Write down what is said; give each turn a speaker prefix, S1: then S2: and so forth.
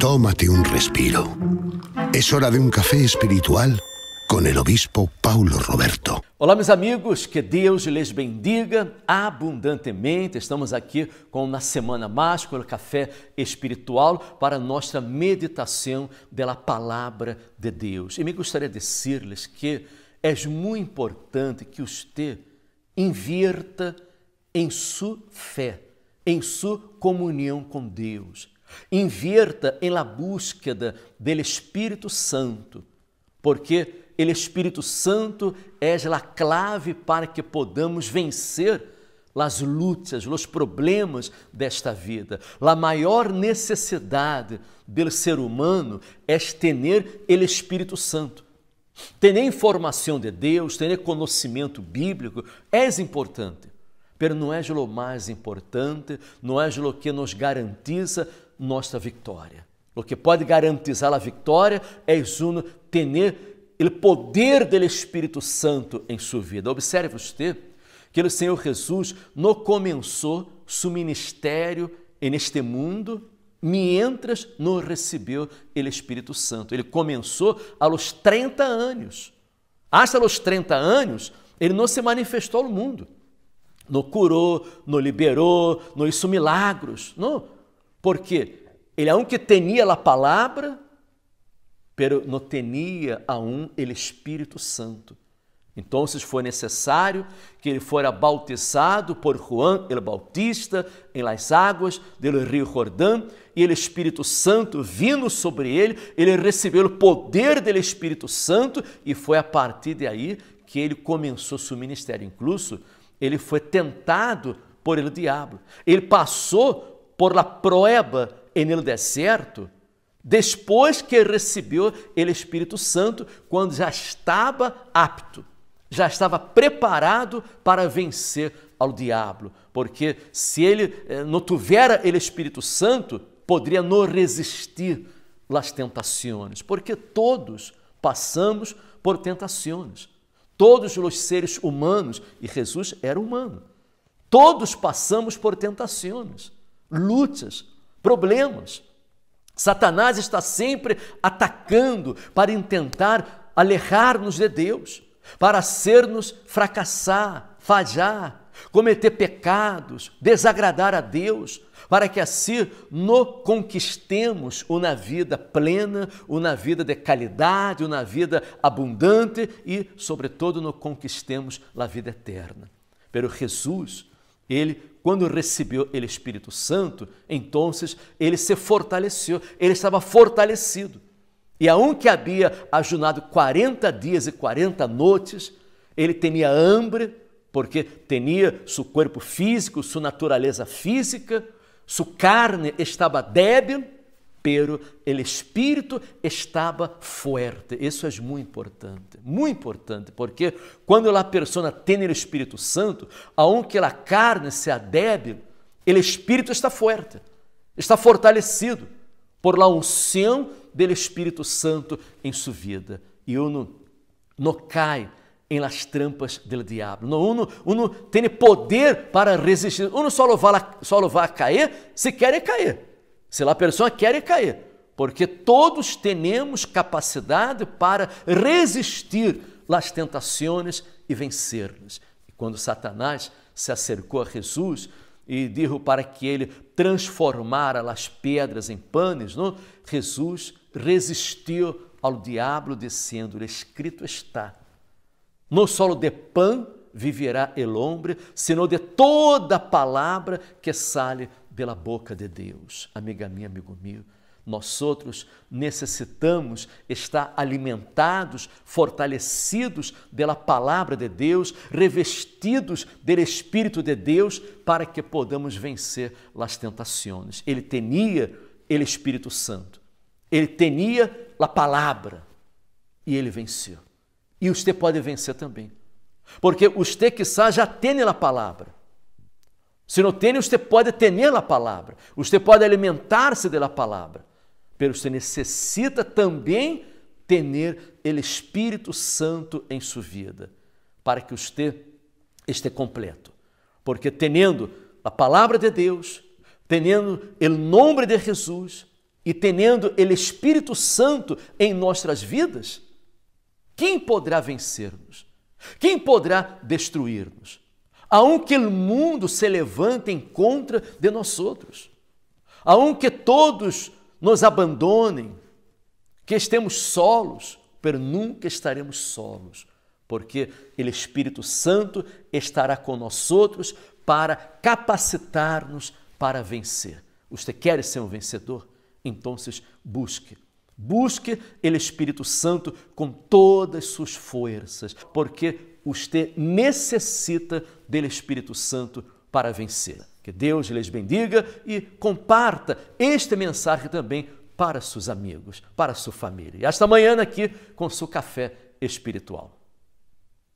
S1: Tómate un respiro. Es hora de un café espiritual com o obispo Paulo Roberto. Olá, meus amigos, que Deus lhes bendiga abundantemente. Estamos aqui com na Semana Máscara, Café Espiritual, para nossa meditação da Palavra de Deus. E me gostaria de dizer-lhes que é muito importante que você invierta em sua fé, em sua comunhão com Deus. Invierta em la búsqueda del Espírito Santo, porque o Espírito Santo é a clave para que podamos vencer as lutas, os problemas desta vida. A maior necessidade do ser humano é ter o Espírito Santo. Ter informação de Deus, ter conhecimento bíblico é importante, mas não é o mais importante, não é o que nos garantiza nossa vitória. O que pode garantizar a vitória é uno ter o poder do Espírito Santo em sua vida. Observe você que o Senhor Jesus não começou seu ministério neste mundo mientras não recebeu o Espírito Santo. Ele começou aos 30 anos. Hasta os 30 anos, ele não se manifestou no mundo. Não curou, não liberou, não hizo milagros. Não porque ele é um que tenia a palavra, pero não tenia um ele Espírito Santo. Então, se foi necessário que ele fora bautizado por Juan el Bautista em las águas do rio Jordão, e ele Espírito Santo vindo sobre ele, ele recebeu o poder do Espírito Santo e foi a partir de aí que ele começou seu ministério. Incluso, ele foi tentado por ele diabo. Ele passou por la prueba en el deserto, depois que recebeu ele Espírito Santo, quando já estava apto, já estava preparado para vencer ao diabo, porque se ele eh, não tivera ele Espírito Santo, poderia não resistir às tentações, porque todos passamos por tentações. Todos os seres humanos, e Jesus era humano, todos passamos por tentações lutas, problemas. Satanás está sempre atacando para intentar alejar-nos de Deus, para ser nos fracassar, falhar, cometer pecados, desagradar a Deus, para que assim no conquistemos uma vida plena, uma vida de qualidade, uma vida abundante e, sobretudo, no conquistemos a vida eterna. Pero Jesus ele, quando recebeu o Espírito Santo, então ele se fortaleceu, ele estava fortalecido. E a um que havia ajunado 40 dias e 40 noites, ele tinha hambre, porque tinha seu corpo físico, sua natureza física, sua carne estava débil, pero el espírito estava forte. Isso é muito importante, muito importante, porque quando a pessoa tem o Espírito Santo, aunque a carne se débil, o espírito está forte, está fortalecido por la unção do Espírito Santo em sua vida. E uno não cai em las trampas do diabo. No, uno, uno tem poder para resistir. Uno só lo só lo a cair se quer é cair. Se a pessoa quer é cair, porque todos temos capacidade para resistir às tentações e vencê-las. E quando Satanás se acercou a Jesus e disse para que ele transformara as pedras em panes, não? Jesus resistiu ao diabo, dizendo-lhe: Escrito está, não só de pão viverá el hombre, senão de toda palavra que sale pela boca de Deus. Amiga minha, amigo meu, nós outros necessitamos estar alimentados, fortalecidos pela palavra de Deus, revestidos do Espírito de Deus, para que podamos vencer as tentações. Ele tinha o Espírito Santo, ele tinha a palavra e ele venceu. E você pode vencer também, porque você quizá já tem a palavra, se não tem, você pode ter a palavra, você pode alimentar-se da palavra, mas você necessita também ter o Espírito Santo em sua vida, para que você esteja completo. Porque tendo a palavra de Deus, tendo o nome de Jesus e tendo o Espírito Santo em nossas vidas, quem poderá vencer-nos? Quem poderá destruir-nos? aunque o mundo se levante em contra de nós outros, aunque todos nos abandonem, que estemos solos, mas nunca estaremos solos, porque o Espírito Santo estará conosco para capacitar-nos para vencer. Você quer ser um vencedor? Então busque. Busque o Espírito Santo com todas suas forças, porque você necessita do Espírito Santo para vencer. Que Deus lhes bendiga e comparta este mensagem também para seus amigos, para sua família. E esta manhã aqui com seu café espiritual.